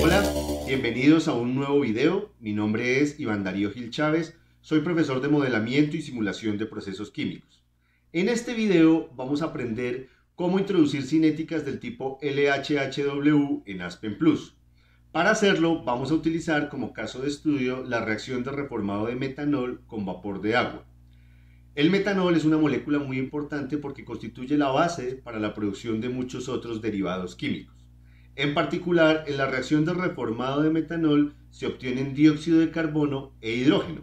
Hola, bienvenidos a un nuevo video. Mi nombre es Iván Darío Gil Chávez. Soy profesor de modelamiento y simulación de procesos químicos. En este video vamos a aprender cómo introducir cinéticas del tipo LHHW en Aspen Plus. Para hacerlo vamos a utilizar como caso de estudio la reacción de reformado de metanol con vapor de agua. El metanol es una molécula muy importante porque constituye la base para la producción de muchos otros derivados químicos. En particular, en la reacción de reformado de metanol se obtienen dióxido de carbono e hidrógeno.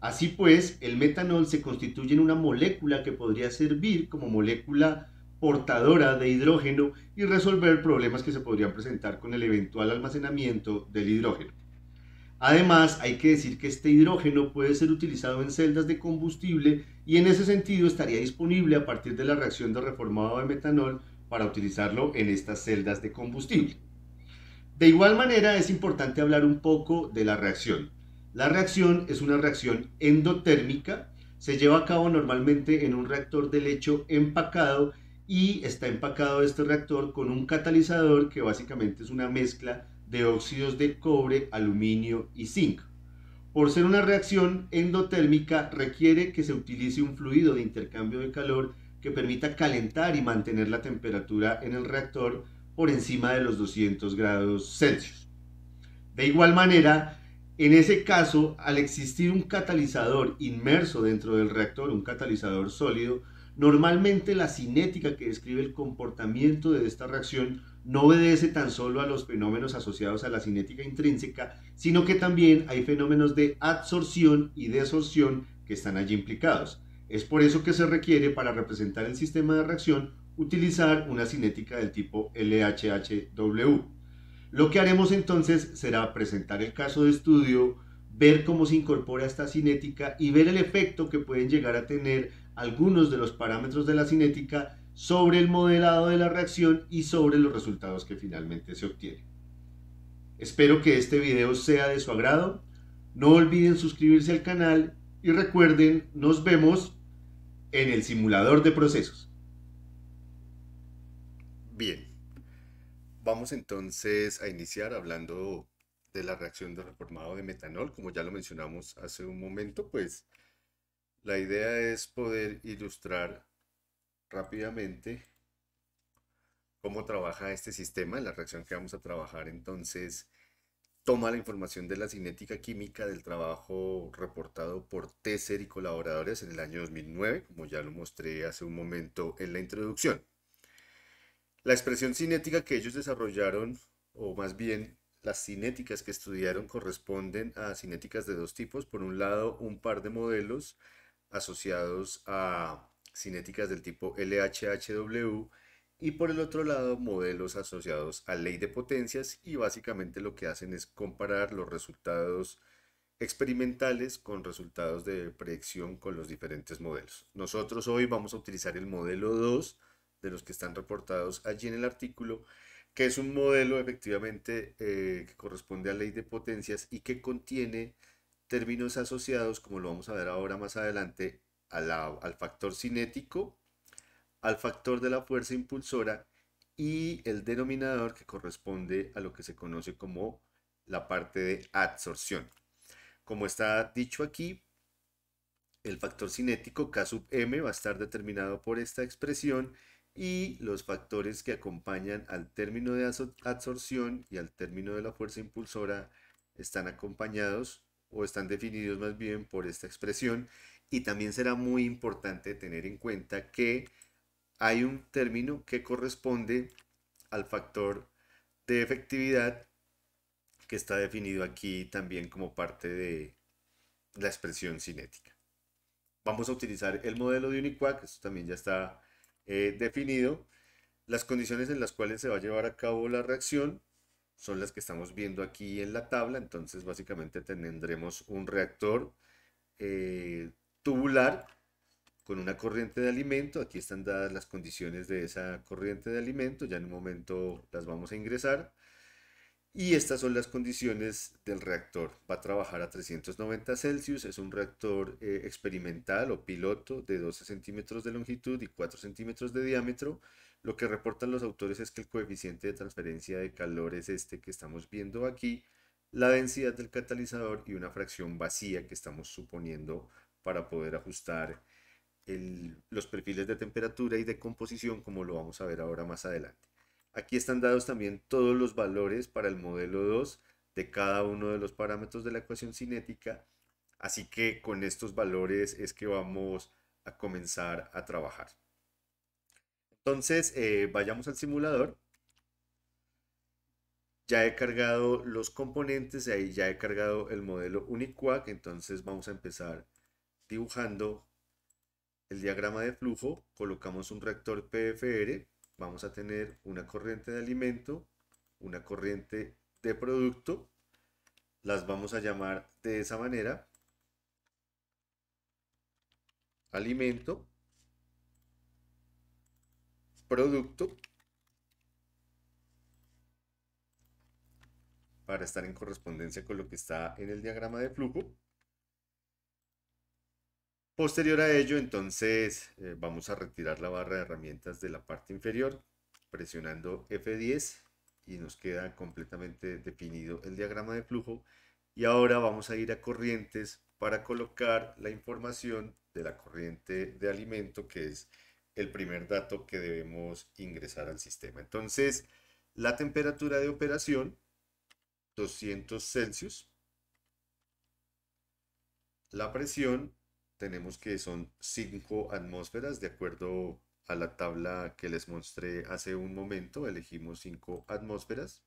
Así pues, el metanol se constituye en una molécula que podría servir como molécula portadora de hidrógeno y resolver problemas que se podrían presentar con el eventual almacenamiento del hidrógeno. Además, hay que decir que este hidrógeno puede ser utilizado en celdas de combustible y en ese sentido estaría disponible a partir de la reacción de reformado de metanol para utilizarlo en estas celdas de combustible. De igual manera es importante hablar un poco de la reacción. La reacción es una reacción endotérmica, se lleva a cabo normalmente en un reactor de lecho empacado y está empacado este reactor con un catalizador que básicamente es una mezcla de óxidos de cobre, aluminio y zinc. Por ser una reacción endotérmica requiere que se utilice un fluido de intercambio de calor que permita calentar y mantener la temperatura en el reactor por encima de los 200 grados Celsius. De igual manera, en ese caso, al existir un catalizador inmerso dentro del reactor, un catalizador sólido, normalmente la cinética que describe el comportamiento de esta reacción no obedece tan solo a los fenómenos asociados a la cinética intrínseca, sino que también hay fenómenos de adsorción y desorción que están allí implicados. Es por eso que se requiere para representar el sistema de reacción utilizar una cinética del tipo LHHW. Lo que haremos entonces será presentar el caso de estudio, ver cómo se incorpora esta cinética y ver el efecto que pueden llegar a tener algunos de los parámetros de la cinética sobre el modelado de la reacción y sobre los resultados que finalmente se obtienen. Espero que este video sea de su agrado. No olviden suscribirse al canal y recuerden, nos vemos en el simulador de procesos. Bien, vamos entonces a iniciar hablando de la reacción de reformado de metanol. Como ya lo mencionamos hace un momento, pues la idea es poder ilustrar rápidamente cómo trabaja este sistema, la reacción que vamos a trabajar entonces toma la información de la cinética química del trabajo reportado por Tesser y colaboradores en el año 2009, como ya lo mostré hace un momento en la introducción. La expresión cinética que ellos desarrollaron, o más bien las cinéticas que estudiaron, corresponden a cinéticas de dos tipos. Por un lado, un par de modelos asociados a cinéticas del tipo LHHW y por el otro lado modelos asociados a ley de potencias y básicamente lo que hacen es comparar los resultados experimentales con resultados de predicción con los diferentes modelos. Nosotros hoy vamos a utilizar el modelo 2 de los que están reportados allí en el artículo, que es un modelo efectivamente eh, que corresponde a ley de potencias y que contiene términos asociados, como lo vamos a ver ahora más adelante, al factor cinético al factor de la fuerza impulsora y el denominador que corresponde a lo que se conoce como la parte de adsorción. Como está dicho aquí, el factor cinético K sub m va a estar determinado por esta expresión y los factores que acompañan al término de adsorción y al término de la fuerza impulsora están acompañados o están definidos más bien por esta expresión y también será muy importante tener en cuenta que hay un término que corresponde al factor de efectividad que está definido aquí también como parte de la expresión cinética. Vamos a utilizar el modelo de Uniquac, esto también ya está eh, definido. Las condiciones en las cuales se va a llevar a cabo la reacción son las que estamos viendo aquí en la tabla, entonces básicamente tendremos un reactor eh, tubular con una corriente de alimento. Aquí están dadas las condiciones de esa corriente de alimento. Ya en un momento las vamos a ingresar. Y estas son las condiciones del reactor. Va a trabajar a 390 Celsius. Es un reactor eh, experimental o piloto de 12 centímetros de longitud y 4 centímetros de diámetro. Lo que reportan los autores es que el coeficiente de transferencia de calor es este que estamos viendo aquí, la densidad del catalizador y una fracción vacía que estamos suponiendo para poder ajustar los perfiles de temperatura y de composición como lo vamos a ver ahora más adelante. Aquí están dados también todos los valores para el modelo 2 de cada uno de los parámetros de la ecuación cinética, así que con estos valores es que vamos a comenzar a trabajar. Entonces, eh, vayamos al simulador. Ya he cargado los componentes, ahí ya he cargado el modelo Uniquac, entonces vamos a empezar dibujando el diagrama de flujo, colocamos un reactor PFR, vamos a tener una corriente de alimento, una corriente de producto, las vamos a llamar de esa manera, alimento, producto, para estar en correspondencia con lo que está en el diagrama de flujo, Posterior a ello, entonces eh, vamos a retirar la barra de herramientas de la parte inferior presionando F10 y nos queda completamente definido el diagrama de flujo. Y ahora vamos a ir a corrientes para colocar la información de la corriente de alimento que es el primer dato que debemos ingresar al sistema. Entonces, la temperatura de operación, 200 Celsius. La presión, tenemos que son 5 atmósferas de acuerdo a la tabla que les mostré hace un momento, elegimos 5 atmósferas.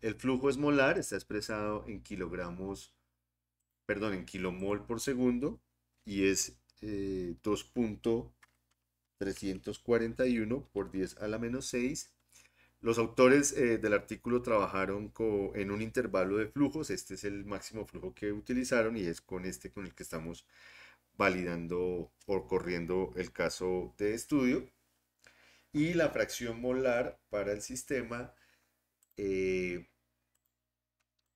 El flujo es molar, está expresado en kilogramos, perdón, en kilomol por segundo y es 2.341 eh, por 10 a la menos 6 los autores eh, del artículo trabajaron en un intervalo de flujos, este es el máximo flujo que utilizaron y es con este con el que estamos validando o corriendo el caso de estudio. Y la fracción molar para el sistema eh,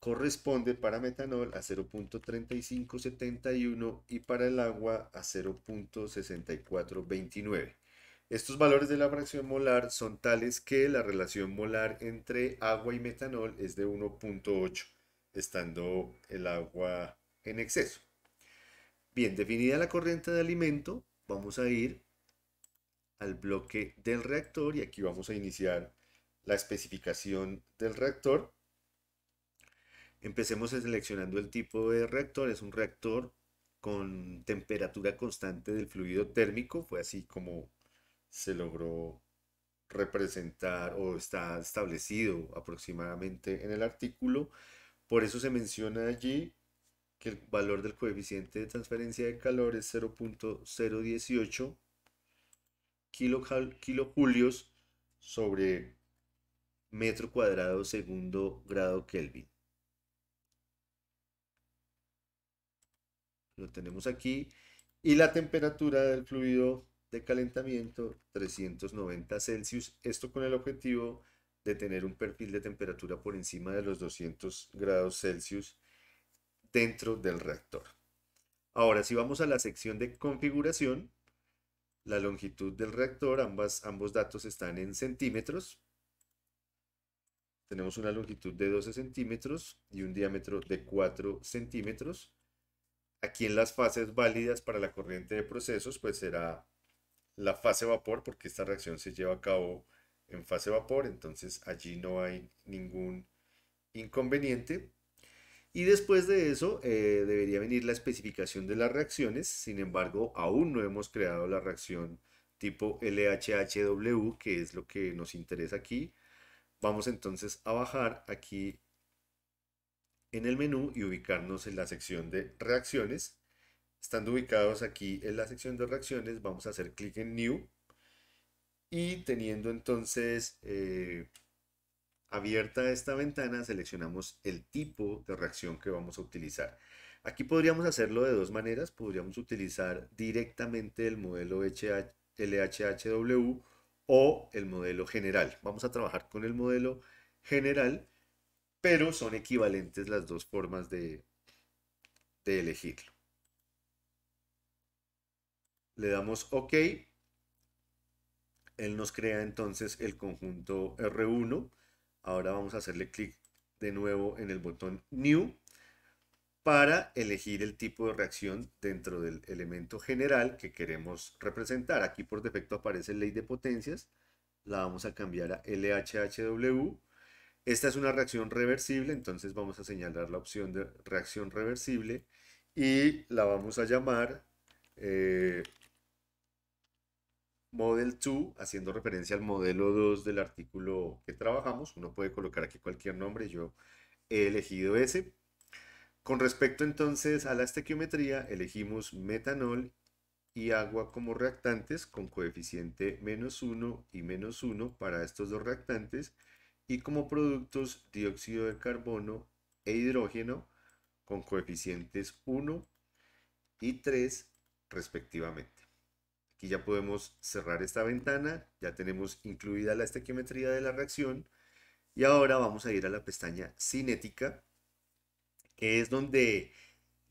corresponde para metanol a 0.3571 y para el agua a 0.6429. Estos valores de la fracción molar son tales que la relación molar entre agua y metanol es de 1.8, estando el agua en exceso. Bien, definida la corriente de alimento, vamos a ir al bloque del reactor y aquí vamos a iniciar la especificación del reactor. Empecemos seleccionando el tipo de reactor. Es un reactor con temperatura constante del fluido térmico. Fue así como se logró representar o está establecido aproximadamente en el artículo. Por eso se menciona allí que el valor del coeficiente de transferencia de calor es 0.018 kilojulios sobre metro cuadrado segundo grado Kelvin. Lo tenemos aquí. Y la temperatura del fluido de calentamiento 390 Celsius, esto con el objetivo de tener un perfil de temperatura por encima de los 200 grados Celsius dentro del reactor. Ahora, si vamos a la sección de configuración, la longitud del reactor, ambas, ambos datos están en centímetros. Tenemos una longitud de 12 centímetros y un diámetro de 4 centímetros. Aquí en las fases válidas para la corriente de procesos, pues será la fase vapor, porque esta reacción se lleva a cabo en fase vapor, entonces allí no hay ningún inconveniente. Y después de eso eh, debería venir la especificación de las reacciones, sin embargo aún no hemos creado la reacción tipo LHHW, que es lo que nos interesa aquí. Vamos entonces a bajar aquí en el menú y ubicarnos en la sección de reacciones. Estando ubicados aquí en la sección de reacciones, vamos a hacer clic en New y teniendo entonces eh, abierta esta ventana, seleccionamos el tipo de reacción que vamos a utilizar. Aquí podríamos hacerlo de dos maneras, podríamos utilizar directamente el modelo LHHW o el modelo general. Vamos a trabajar con el modelo general, pero son equivalentes las dos formas de, de elegirlo le damos OK. Él nos crea entonces el conjunto R1. Ahora vamos a hacerle clic de nuevo en el botón New para elegir el tipo de reacción dentro del elemento general que queremos representar. Aquí por defecto aparece ley de potencias. La vamos a cambiar a LHHW. Esta es una reacción reversible, entonces vamos a señalar la opción de reacción reversible y la vamos a llamar eh, Model 2, haciendo referencia al modelo 2 del artículo que trabajamos. Uno puede colocar aquí cualquier nombre, yo he elegido ese. Con respecto entonces a la estequiometría, elegimos metanol y agua como reactantes con coeficiente menos 1 y menos 1 para estos dos reactantes y como productos dióxido de carbono e hidrógeno con coeficientes 1 y 3 respectivamente. Aquí ya podemos cerrar esta ventana, ya tenemos incluida la estequiometría de la reacción y ahora vamos a ir a la pestaña cinética, que es donde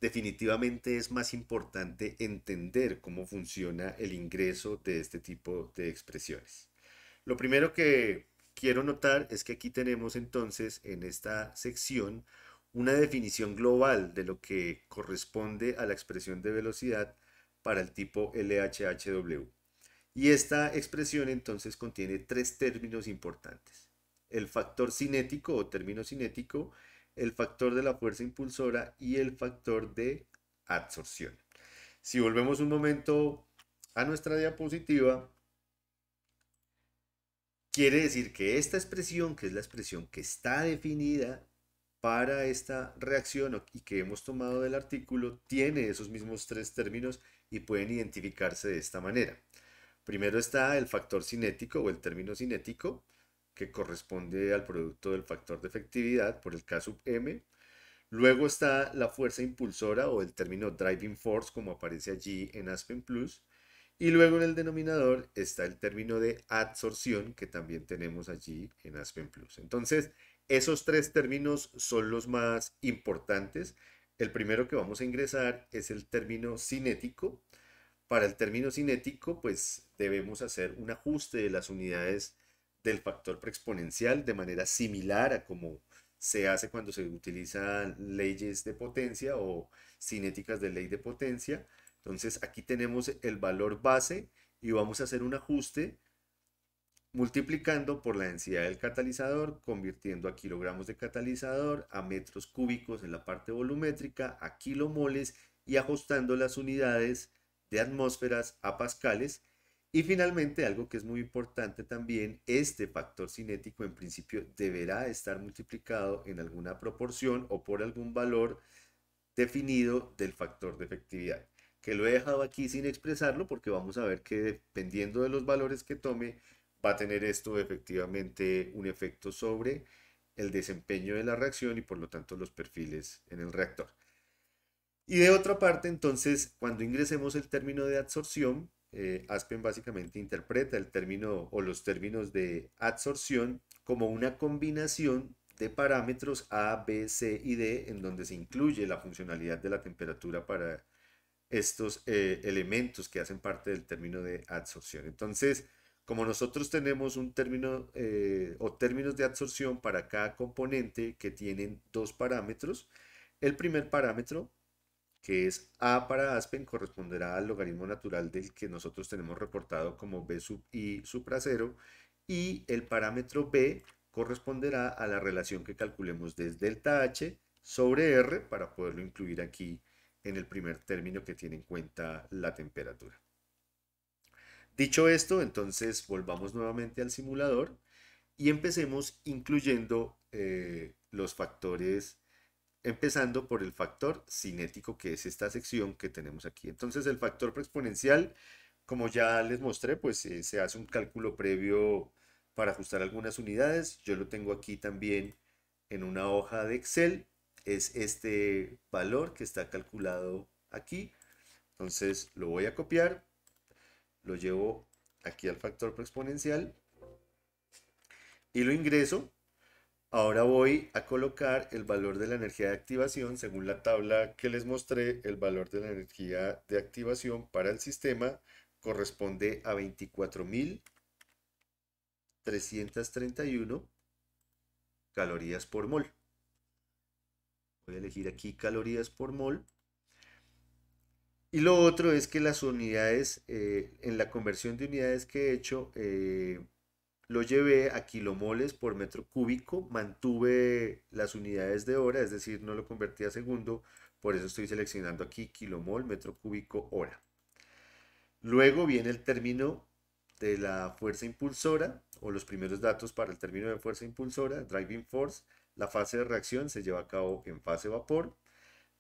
definitivamente es más importante entender cómo funciona el ingreso de este tipo de expresiones. Lo primero que quiero notar es que aquí tenemos entonces en esta sección una definición global de lo que corresponde a la expresión de velocidad para el tipo LHHW. Y esta expresión entonces contiene tres términos importantes. El factor cinético o término cinético, el factor de la fuerza impulsora y el factor de absorción. Si volvemos un momento a nuestra diapositiva, quiere decir que esta expresión, que es la expresión que está definida para esta reacción y que hemos tomado del artículo, tiene esos mismos tres términos y pueden identificarse de esta manera. Primero está el factor cinético o el término cinético, que corresponde al producto del factor de efectividad por el K sub M. Luego está la fuerza impulsora o el término driving force, como aparece allí en Aspen Plus. Y luego en el denominador está el término de adsorción que también tenemos allí en Aspen Plus. Entonces, esos tres términos son los más importantes el primero que vamos a ingresar es el término cinético. Para el término cinético, pues debemos hacer un ajuste de las unidades del factor preexponencial de manera similar a como se hace cuando se utilizan leyes de potencia o cinéticas de ley de potencia. Entonces aquí tenemos el valor base y vamos a hacer un ajuste multiplicando por la densidad del catalizador, convirtiendo a kilogramos de catalizador, a metros cúbicos en la parte volumétrica, a kilomoles y ajustando las unidades de atmósferas a pascales. Y finalmente, algo que es muy importante también, este factor cinético en principio deberá estar multiplicado en alguna proporción o por algún valor definido del factor de efectividad que lo he dejado aquí sin expresarlo porque vamos a ver que dependiendo de los valores que tome va a tener esto efectivamente un efecto sobre el desempeño de la reacción y por lo tanto los perfiles en el reactor. Y de otra parte, entonces, cuando ingresemos el término de adsorción, eh, Aspen básicamente interpreta el término o los términos de adsorción como una combinación de parámetros A, B, C y D, en donde se incluye la funcionalidad de la temperatura para estos eh, elementos que hacen parte del término de adsorción. Entonces, como nosotros tenemos un término eh, o términos de absorción para cada componente que tienen dos parámetros, el primer parámetro, que es A para Aspen, corresponderá al logaritmo natural del que nosotros tenemos reportado como B sub i supra cero y el parámetro B corresponderá a la relación que calculemos desde delta H sobre R para poderlo incluir aquí en el primer término que tiene en cuenta la temperatura. Dicho esto, entonces volvamos nuevamente al simulador y empecemos incluyendo eh, los factores, empezando por el factor cinético, que es esta sección que tenemos aquí. Entonces el factor preexponencial, como ya les mostré, pues eh, se hace un cálculo previo para ajustar algunas unidades. Yo lo tengo aquí también en una hoja de Excel. Es este valor que está calculado aquí. Entonces lo voy a copiar lo llevo aquí al factor exponencial y lo ingreso. Ahora voy a colocar el valor de la energía de activación, según la tabla que les mostré, el valor de la energía de activación para el sistema corresponde a 24.331 calorías por mol. Voy a elegir aquí calorías por mol y lo otro es que las unidades, eh, en la conversión de unidades que he hecho, eh, lo llevé a kilomoles por metro cúbico, mantuve las unidades de hora, es decir, no lo convertí a segundo, por eso estoy seleccionando aquí kilomol, metro cúbico, hora. Luego viene el término de la fuerza impulsora o los primeros datos para el término de fuerza impulsora, driving force. La fase de reacción se lleva a cabo en fase vapor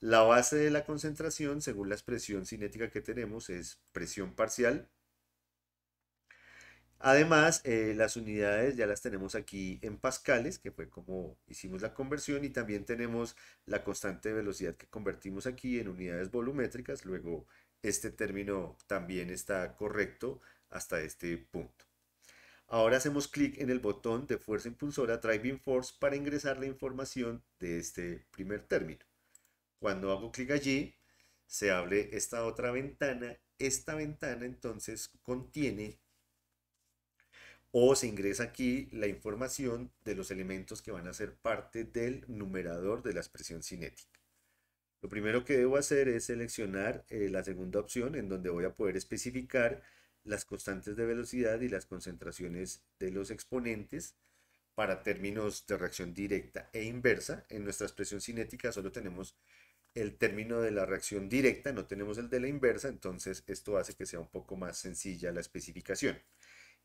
la base de la concentración, según la expresión cinética que tenemos, es presión parcial. Además, eh, las unidades ya las tenemos aquí en pascales, que fue como hicimos la conversión, y también tenemos la constante de velocidad que convertimos aquí en unidades volumétricas. Luego, este término también está correcto hasta este punto. Ahora hacemos clic en el botón de fuerza impulsora Driving Force para ingresar la información de este primer término. Cuando hago clic allí, se abre esta otra ventana. Esta ventana entonces contiene o se ingresa aquí la información de los elementos que van a ser parte del numerador de la expresión cinética. Lo primero que debo hacer es seleccionar eh, la segunda opción en donde voy a poder especificar las constantes de velocidad y las concentraciones de los exponentes para términos de reacción directa e inversa. En nuestra expresión cinética solo tenemos el término de la reacción directa, no tenemos el de la inversa, entonces esto hace que sea un poco más sencilla la especificación.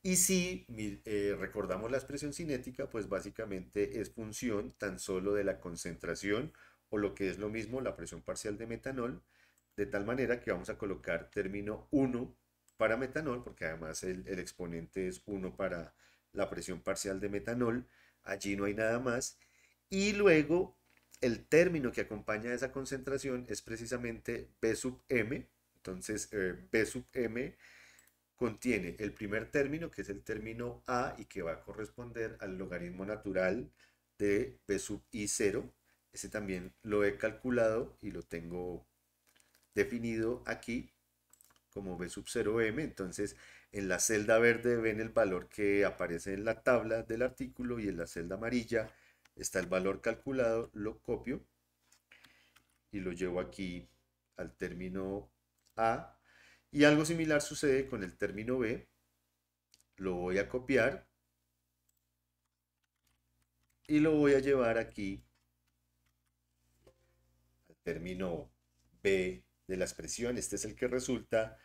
Y si eh, recordamos la expresión cinética, pues básicamente es función tan solo de la concentración o lo que es lo mismo la presión parcial de metanol, de tal manera que vamos a colocar término 1 para metanol, porque además el, el exponente es 1 para la presión parcial de metanol, allí no hay nada más, y luego el término que acompaña a esa concentración es precisamente B sub m. Entonces, eh, B sub m contiene el primer término, que es el término a y que va a corresponder al logaritmo natural de B sub i0. Ese también lo he calculado y lo tengo definido aquí como B sub 0m. Entonces, en la celda verde ven el valor que aparece en la tabla del artículo y en la celda amarilla está el valor calculado, lo copio y lo llevo aquí al término A. Y algo similar sucede con el término B. Lo voy a copiar y lo voy a llevar aquí al término B de la expresión. Este es el que resulta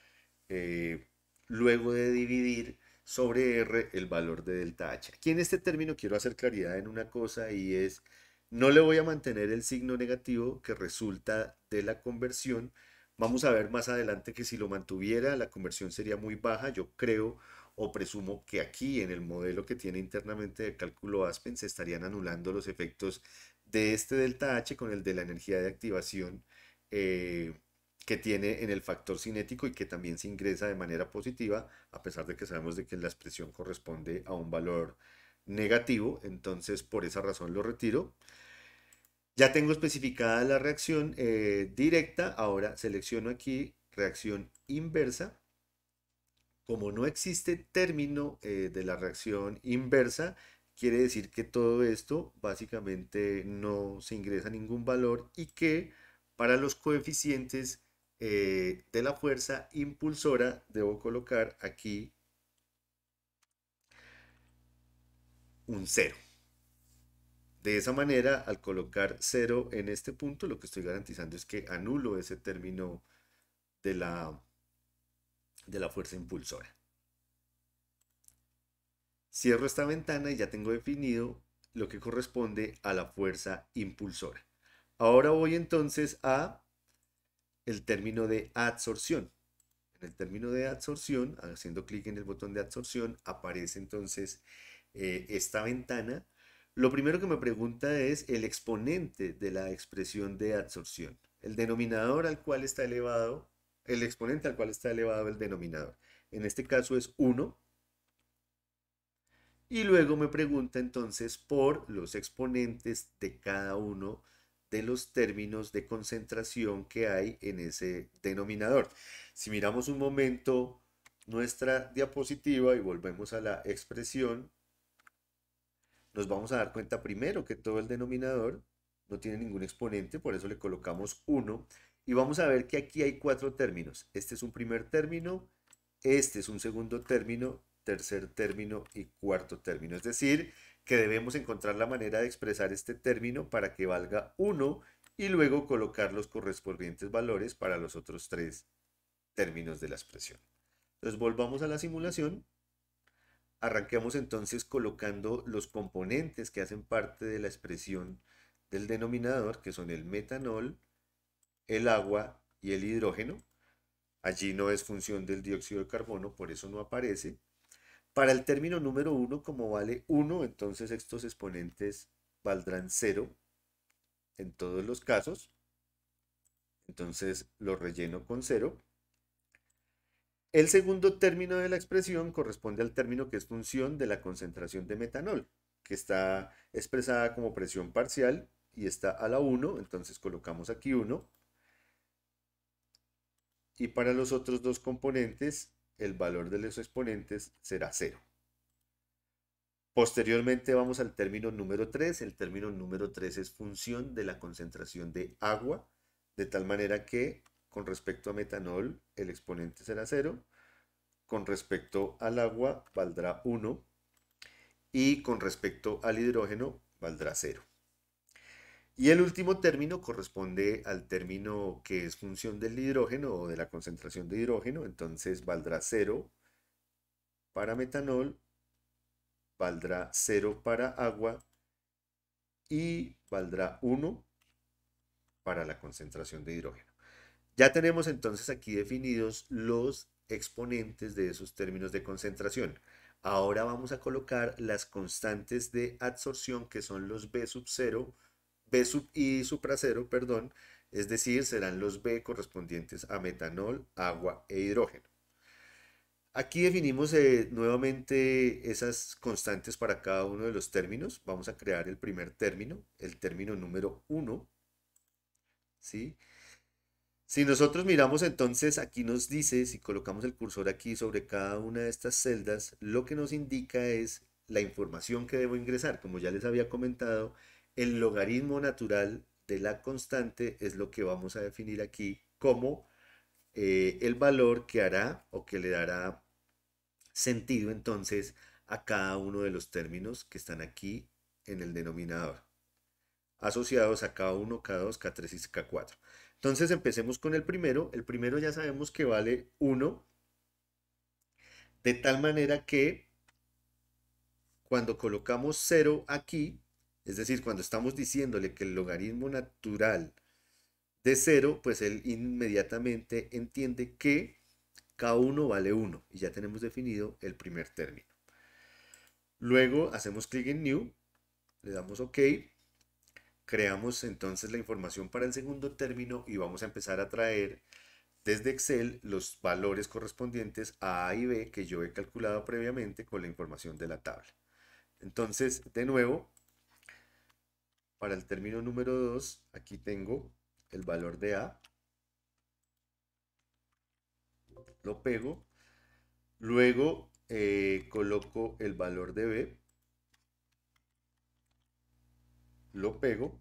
eh, luego de dividir sobre R el valor de delta H. Aquí en este término quiero hacer claridad en una cosa y es, no le voy a mantener el signo negativo que resulta de la conversión. Vamos a ver más adelante que si lo mantuviera la conversión sería muy baja. Yo creo o presumo que aquí en el modelo que tiene internamente de cálculo Aspen se estarían anulando los efectos de este delta H con el de la energía de activación eh, que tiene en el factor cinético y que también se ingresa de manera positiva, a pesar de que sabemos de que la expresión corresponde a un valor negativo, entonces por esa razón lo retiro. Ya tengo especificada la reacción eh, directa, ahora selecciono aquí reacción inversa. Como no existe término eh, de la reacción inversa, quiere decir que todo esto básicamente no se ingresa ningún valor y que para los coeficientes eh, de la fuerza impulsora debo colocar aquí un 0. De esa manera, al colocar 0 en este punto, lo que estoy garantizando es que anulo ese término de la, de la fuerza impulsora. Cierro esta ventana y ya tengo definido lo que corresponde a la fuerza impulsora. Ahora voy entonces a el término de adsorción. En el término de adsorción, haciendo clic en el botón de adsorción, aparece entonces eh, esta ventana. Lo primero que me pregunta es el exponente de la expresión de adsorción, el denominador al cual está elevado, el exponente al cual está elevado el denominador. En este caso es 1, y luego me pregunta entonces por los exponentes de cada uno de los términos de concentración que hay en ese denominador. Si miramos un momento nuestra diapositiva y volvemos a la expresión, nos vamos a dar cuenta primero que todo el denominador no tiene ningún exponente, por eso le colocamos 1. Y vamos a ver que aquí hay cuatro términos. Este es un primer término, este es un segundo término tercer término y cuarto término. Es decir, que debemos encontrar la manera de expresar este término para que valga 1 y luego colocar los correspondientes valores para los otros tres términos de la expresión. Entonces volvamos a la simulación. Arranquemos entonces colocando los componentes que hacen parte de la expresión del denominador, que son el metanol, el agua y el hidrógeno. Allí no es función del dióxido de carbono, por eso no aparece. Para el término número 1, como vale 1, entonces estos exponentes valdrán 0 en todos los casos. Entonces lo relleno con 0. El segundo término de la expresión corresponde al término que es función de la concentración de metanol, que está expresada como presión parcial y está a la 1, entonces colocamos aquí 1. Y para los otros dos componentes, el valor de los exponentes será 0. Posteriormente vamos al término número 3. El término número 3 es función de la concentración de agua, de tal manera que con respecto a metanol el exponente será 0, con respecto al agua valdrá 1 y con respecto al hidrógeno valdrá 0. Y el último término corresponde al término que es función del hidrógeno o de la concentración de hidrógeno, entonces valdrá 0 para metanol, valdrá 0 para agua y valdrá 1 para la concentración de hidrógeno. Ya tenemos entonces aquí definidos los exponentes de esos términos de concentración. Ahora vamos a colocar las constantes de adsorción que son los B sub 0, B sub I cero, perdón, es decir, serán los B correspondientes a metanol, agua e hidrógeno. Aquí definimos eh, nuevamente esas constantes para cada uno de los términos. Vamos a crear el primer término, el término número 1. ¿sí? Si nosotros miramos entonces, aquí nos dice, si colocamos el cursor aquí sobre cada una de estas celdas, lo que nos indica es la información que debo ingresar. Como ya les había comentado, el logaritmo natural de la constante es lo que vamos a definir aquí como eh, el valor que hará o que le dará sentido entonces a cada uno de los términos que están aquí en el denominador, asociados a cada uno, K2, K3 y K4. Entonces empecemos con el primero. El primero ya sabemos que vale 1, de tal manera que cuando colocamos 0 aquí, es decir, cuando estamos diciéndole que el logaritmo natural de 0, pues él inmediatamente entiende que K1 vale 1 y ya tenemos definido el primer término. Luego hacemos clic en New, le damos OK, creamos entonces la información para el segundo término y vamos a empezar a traer desde Excel los valores correspondientes a A y B que yo he calculado previamente con la información de la tabla. Entonces, de nuevo, para el término número 2, aquí tengo el valor de A. Lo pego. Luego eh, coloco el valor de B. Lo pego.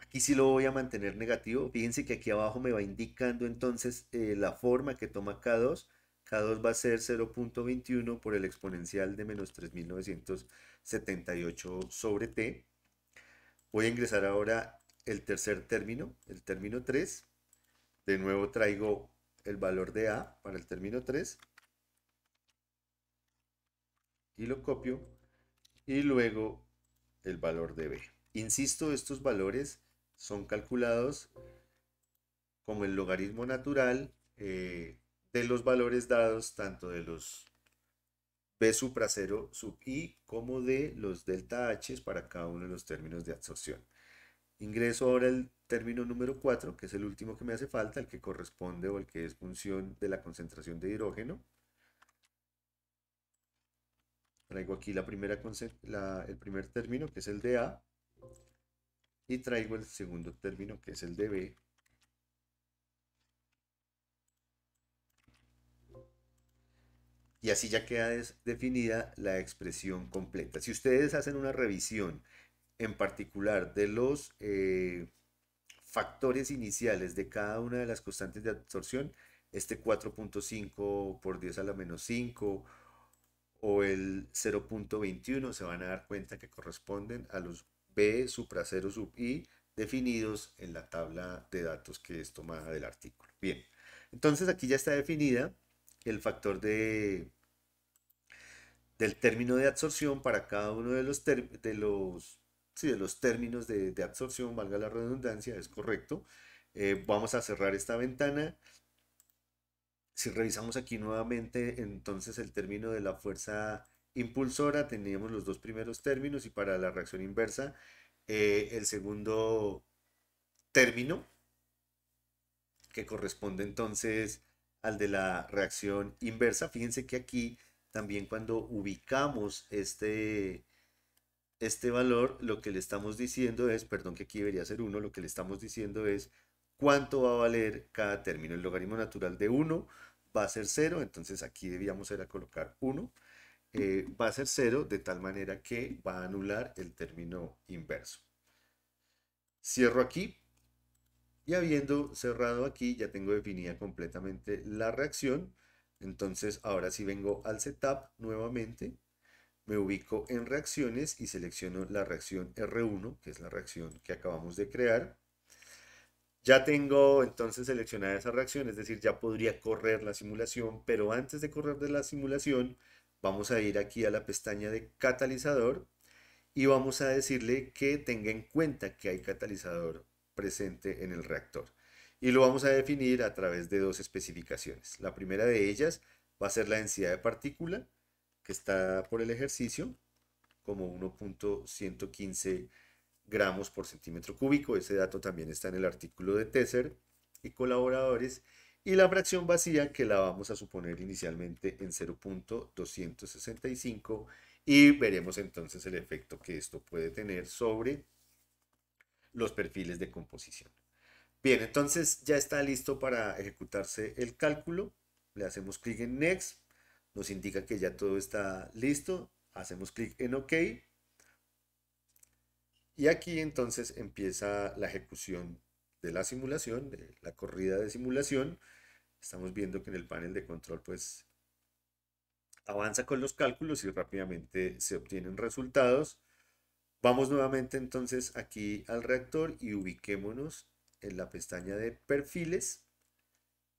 Aquí sí lo voy a mantener negativo. Fíjense que aquí abajo me va indicando entonces eh, la forma que toma K2. K2 va a ser 0.21 por el exponencial de menos 3978 sobre T. Voy a ingresar ahora el tercer término, el término 3. De nuevo traigo el valor de A para el término 3. Y lo copio. Y luego el valor de B. Insisto, estos valores son calculados como el logaritmo natural eh, de los valores dados tanto de los B supra 0 sub I como de los delta H para cada uno de los términos de absorción. Ingreso ahora el término número 4, que es el último que me hace falta, el que corresponde o el que es función de la concentración de hidrógeno. Traigo aquí la primera, el primer término, que es el de A, y traigo el segundo término, que es el de B, y así ya queda definida la expresión completa. Si ustedes hacen una revisión en particular de los eh, factores iniciales de cada una de las constantes de absorción, este 4.5 por 10 a la menos 5 o el 0.21 se van a dar cuenta que corresponden a los B supra 0 sub I definidos en la tabla de datos que es tomada del artículo. Bien, entonces aquí ya está definida el factor de del término de absorción para cada uno de los, de los, de los términos de, absorción, valga la redundancia, es correcto. Eh, vamos a cerrar esta ventana. Si revisamos aquí nuevamente, entonces el término de la fuerza impulsora, teníamos los dos primeros términos y para la reacción inversa, eh, el segundo término, que corresponde entonces al de la reacción inversa. Fíjense que aquí también cuando ubicamos este, este valor, lo que le estamos diciendo es, perdón que aquí debería ser 1, lo que le estamos diciendo es cuánto va a valer cada término. El logaritmo natural de 1 va a ser 0, entonces aquí debíamos era colocar 1. Eh, va a ser 0 de tal manera que va a anular el término inverso. Cierro aquí y habiendo cerrado aquí, ya tengo definida completamente la reacción. Entonces ahora si sí vengo al setup nuevamente, me ubico en reacciones y selecciono la reacción R1, que es la reacción que acabamos de crear. Ya tengo entonces seleccionada esa reacción, es decir, ya podría correr la simulación, pero antes de correr de la simulación, vamos a ir aquí a la pestaña de catalizador y vamos a decirle que tenga en cuenta que hay catalizador presente en el reactor. Y lo vamos a definir a través de dos especificaciones. La primera de ellas va a ser la densidad de partícula, que está por el ejercicio, como 1.115 gramos por centímetro cúbico. Ese dato también está en el artículo de Tesser y colaboradores. Y la fracción vacía, que la vamos a suponer inicialmente en 0.265 y veremos entonces el efecto que esto puede tener sobre los perfiles de composición. Bien, entonces ya está listo para ejecutarse el cálculo. Le hacemos clic en Next. Nos indica que ya todo está listo. Hacemos clic en OK. Y aquí entonces empieza la ejecución de la simulación, de la corrida de simulación. Estamos viendo que en el panel de control pues avanza con los cálculos y rápidamente se obtienen resultados. Vamos nuevamente entonces aquí al reactor y ubiquémonos en la pestaña de perfiles.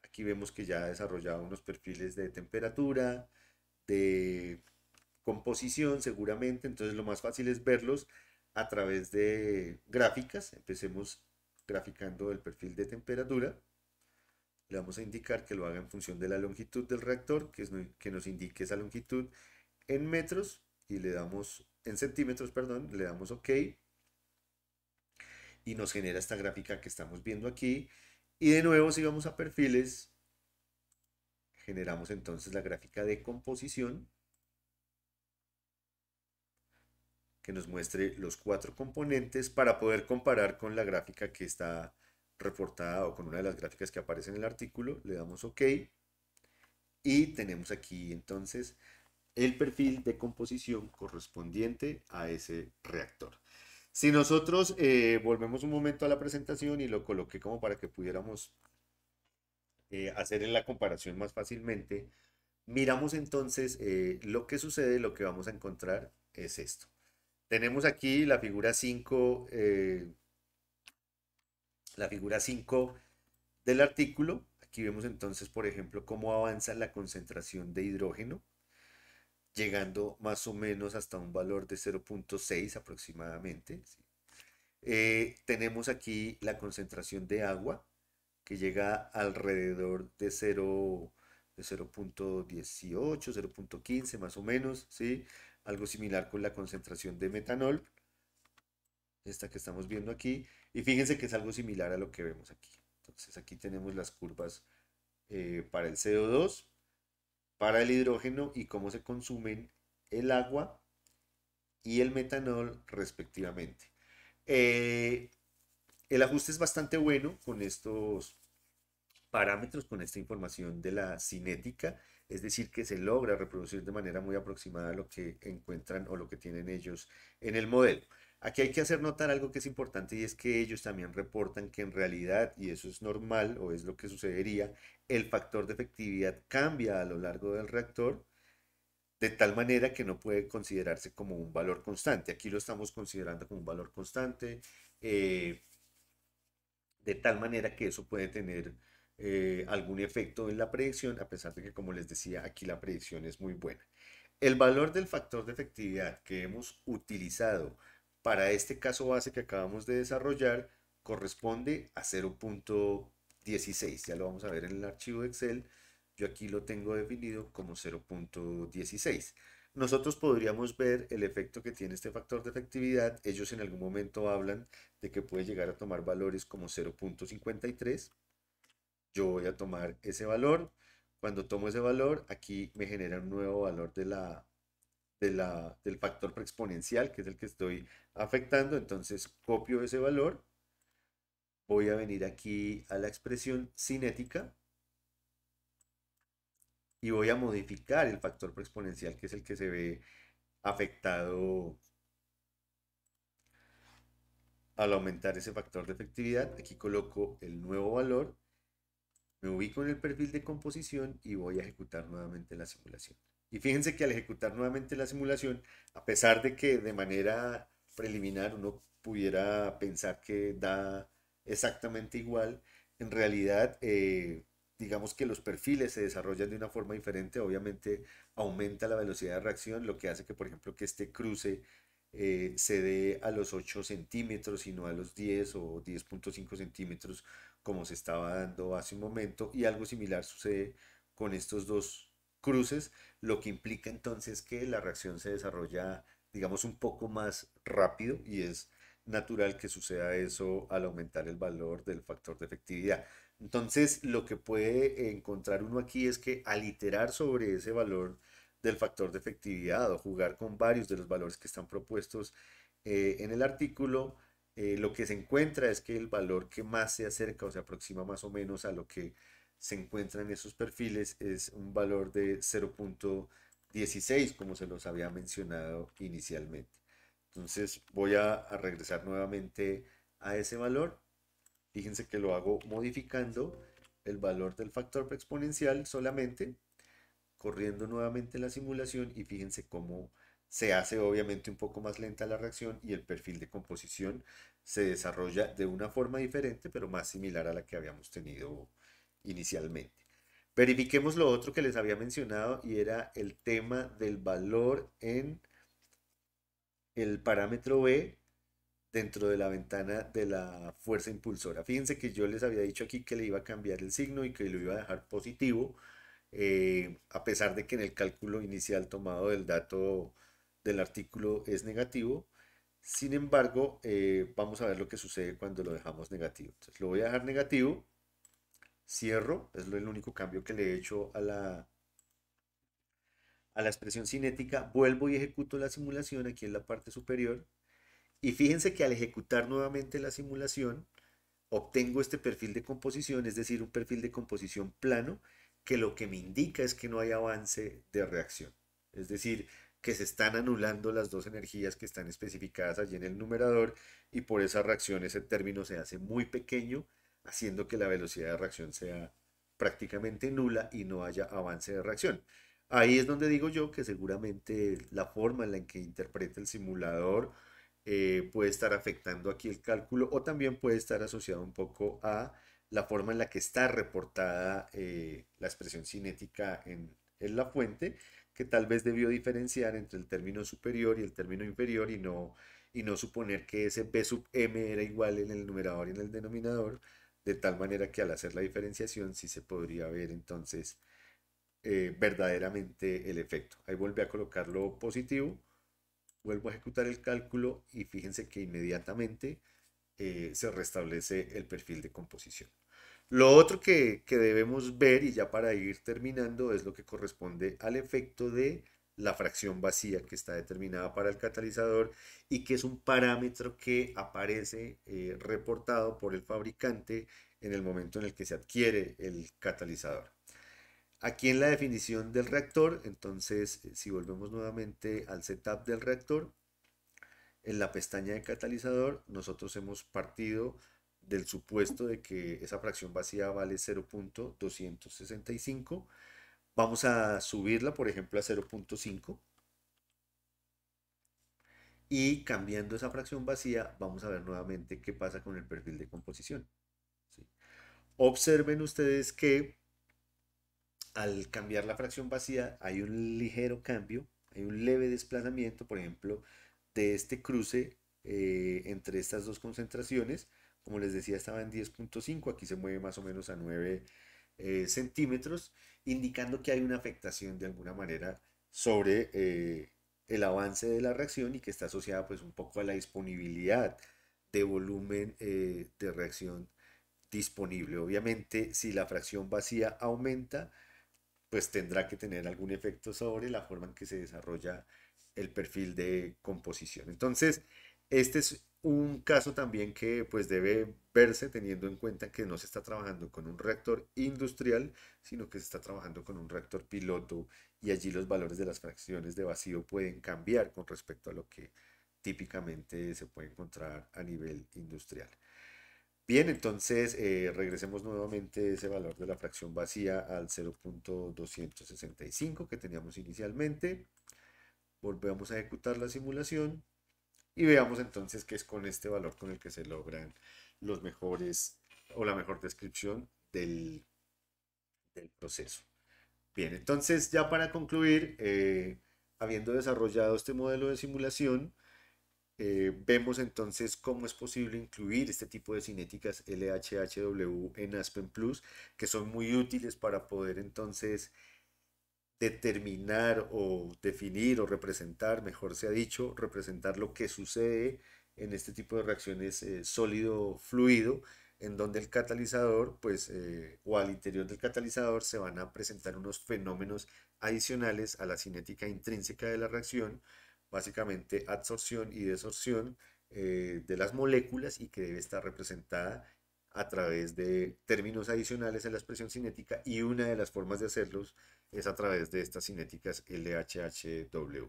Aquí vemos que ya ha desarrollado unos perfiles de temperatura, de composición seguramente, entonces lo más fácil es verlos a través de gráficas. Empecemos graficando el perfil de temperatura. Le vamos a indicar que lo haga en función de la longitud del reactor, que, que nos indique esa longitud en metros y le damos en centímetros, perdón, le damos OK y nos genera esta gráfica que estamos viendo aquí. Y de nuevo, si vamos a perfiles, generamos entonces la gráfica de composición que nos muestre los cuatro componentes para poder comparar con la gráfica que está reportada o con una de las gráficas que aparece en el artículo. Le damos OK y tenemos aquí entonces el perfil de composición correspondiente a ese reactor. Si nosotros eh, volvemos un momento a la presentación y lo coloqué como para que pudiéramos eh, hacer la comparación más fácilmente, miramos entonces eh, lo que sucede, lo que vamos a encontrar es esto. Tenemos aquí la figura 5, la figura 5 del artículo. Aquí vemos entonces, por ejemplo, cómo avanza la concentración de hidrógeno llegando más o menos hasta un valor de 0.6 aproximadamente. Eh, tenemos aquí la concentración de agua que llega alrededor de de 0.18, 0.15 más o menos, ¿sí? Algo similar con la concentración de metanol, esta que estamos viendo aquí, y fíjense que es algo similar a lo que vemos aquí. Entonces aquí tenemos las curvas eh, para el CO2, para el hidrógeno y cómo se consumen el agua y el metanol respectivamente. Eh, el ajuste es bastante bueno con estos parámetros, con esta información de la cinética, es decir, que se logra reproducir de manera muy aproximada lo que encuentran o lo que tienen ellos en el modelo. Aquí hay que hacer notar algo que es importante y es que ellos también reportan que en realidad, y eso es normal o es lo que sucedería, el factor de efectividad cambia a lo largo del reactor de tal manera que no puede considerarse como un valor constante. Aquí lo estamos considerando como un valor constante, eh, de tal manera que eso puede tener eh, algún efecto en la predicción, a pesar de que, como les decía, aquí la predicción es muy buena. El valor del factor de efectividad que hemos utilizado para este caso base que acabamos de desarrollar corresponde a 0.16. Ya lo vamos a ver en el archivo de Excel. Yo aquí lo tengo definido como 0.16. Nosotros podríamos ver el efecto que tiene este factor de efectividad. Ellos en algún momento hablan de que puede llegar a tomar valores como 0.53. Yo voy a tomar ese valor. Cuando tomo ese valor, aquí me genera un nuevo valor de la del factor preexponencial, que es el que estoy afectando. Entonces copio ese valor. Voy a venir aquí a la expresión cinética y voy a modificar el factor preexponencial, que es el que se ve afectado al aumentar ese factor de efectividad. Aquí coloco el nuevo valor, me ubico en el perfil de composición y voy a ejecutar nuevamente la simulación. Y fíjense que al ejecutar nuevamente la simulación, a pesar de que de manera preliminar uno pudiera pensar que da exactamente igual, en realidad eh, digamos que los perfiles se desarrollan de una forma diferente, obviamente aumenta la velocidad de reacción, lo que hace que por ejemplo que este cruce eh, se dé a los 8 centímetros y no a los 10 o 10.5 centímetros como se estaba dando hace un momento y algo similar sucede con estos dos cruces, lo que implica entonces que la reacción se desarrolla, digamos, un poco más rápido y es natural que suceda eso al aumentar el valor del factor de efectividad. Entonces, lo que puede encontrar uno aquí es que al iterar sobre ese valor del factor de efectividad o jugar con varios de los valores que están propuestos eh, en el artículo, eh, lo que se encuentra es que el valor que más se acerca o se aproxima más o menos a lo que se encuentran en esos perfiles es un valor de 0.16, como se los había mencionado inicialmente. Entonces voy a, regresar nuevamente a ese valor. Fíjense que lo hago modificando el valor del factor exponencial solamente, corriendo nuevamente la simulación y fíjense cómo se hace obviamente un poco más lenta la reacción y el perfil de composición se desarrolla de una forma diferente, pero más similar a la que habíamos tenido inicialmente. Verifiquemos lo otro que les había mencionado y era el tema del valor en el parámetro B dentro de la ventana de la fuerza impulsora. Fíjense que yo les había dicho aquí que le iba a cambiar el signo y que lo iba a dejar positivo, eh, a pesar de que en el cálculo inicial tomado del dato del artículo es negativo. Sin embargo, eh, vamos a ver lo que sucede cuando lo dejamos negativo. Entonces lo voy a dejar negativo cierro, es el único cambio que le he hecho a la, a la expresión cinética, vuelvo y ejecuto la simulación aquí en la parte superior. Y fíjense que al ejecutar nuevamente la simulación, obtengo este perfil de composición, es decir, un perfil de composición plano, que lo que me indica es que no hay avance de reacción. Es decir, que se están anulando las dos energías que están especificadas allí en el numerador y por esa reacción ese término se hace muy pequeño haciendo que la velocidad de reacción sea prácticamente nula y no haya avance de reacción. Ahí es donde digo yo que seguramente la forma en la que interpreta el simulador eh, puede estar afectando aquí el cálculo o también puede estar asociado un poco a la forma en la que está reportada eh, la expresión cinética en, la fuente, que tal vez debió diferenciar entre el término superior y el término inferior y no, y no suponer que ese P sub m era igual en el numerador y en el denominador, de tal manera que al hacer la diferenciación sí se podría ver entonces eh, verdaderamente el efecto. Ahí vuelve a colocarlo positivo, vuelvo a ejecutar el cálculo y fíjense que inmediatamente eh, se restablece el perfil de composición. Lo otro que, debemos ver, y ya para ir terminando, es lo que corresponde al efecto de la fracción vacía que está determinada para el catalizador y que es un parámetro que aparece eh, reportado por el fabricante en el momento en el que se adquiere el catalizador. Aquí en la definición del reactor, entonces eh, si volvemos nuevamente al setup del reactor, en la pestaña de catalizador nosotros hemos partido del supuesto de que esa fracción vacía vale 0.265 Vamos a subirla, por ejemplo, a 0.5. Y cambiando esa fracción vacía, vamos a ver nuevamente qué pasa con el perfil de composición. Observen ustedes que al cambiar la fracción vacía hay un ligero cambio, hay un leve desplazamiento, por ejemplo, de este cruce eh, entre estas dos concentraciones. Como les decía, estaba en 10.5, aquí se mueve más o menos a 9 eh, centímetros indicando que hay una afectación de alguna manera sobre eh, el avance de la reacción y que está asociada pues un poco a la disponibilidad de volumen eh, de reacción disponible. Obviamente, si la fracción vacía aumenta, pues tendrá que tener algún efecto sobre la forma en que se desarrolla el perfil de composición. Entonces, este es un caso también que pues debe verse teniendo en cuenta que no se está trabajando con un reactor industrial, sino que se está trabajando con un reactor piloto y allí los valores de las fracciones de vacío pueden cambiar con respecto a lo que típicamente se puede encontrar a nivel industrial. Bien, entonces eh, regresemos nuevamente ese valor de la fracción vacía al 0.265 que teníamos inicialmente. Volvemos a ejecutar la simulación. Y veamos entonces qué es con este valor con el que se logran los mejores o la mejor descripción del, del proceso. Bien, entonces ya para concluir, eh, habiendo desarrollado este modelo de simulación, eh, vemos entonces cómo es posible incluir este tipo de cinéticas LHHW en Aspen Plus, que son muy útiles para poder entonces determinar o definir o representar, mejor se ha dicho, representar lo que sucede en este tipo de reacciones eh, sólido-fluido, en donde el catalizador, pues, eh, o al interior del catalizador se van a presentar unos fenómenos adicionales a la cinética intrínseca de la reacción, básicamente absorción y desorción eh, de las moléculas y que debe estar representada a través de términos adicionales en la expresión cinética y una de las formas de hacerlos es a través de estas cinéticas LHHW.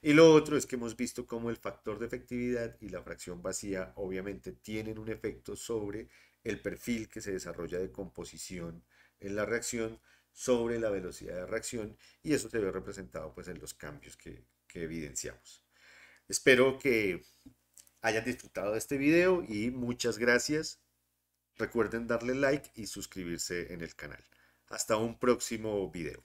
Y lo otro es que hemos visto cómo el factor de efectividad y la fracción vacía obviamente tienen un efecto sobre el perfil que se desarrolla de composición en la reacción, sobre la velocidad de reacción y eso se ve representado pues en los cambios que, que evidenciamos. Espero que hayan disfrutado de este video y muchas gracias Recuerden darle like y suscribirse en el canal. Hasta un próximo video.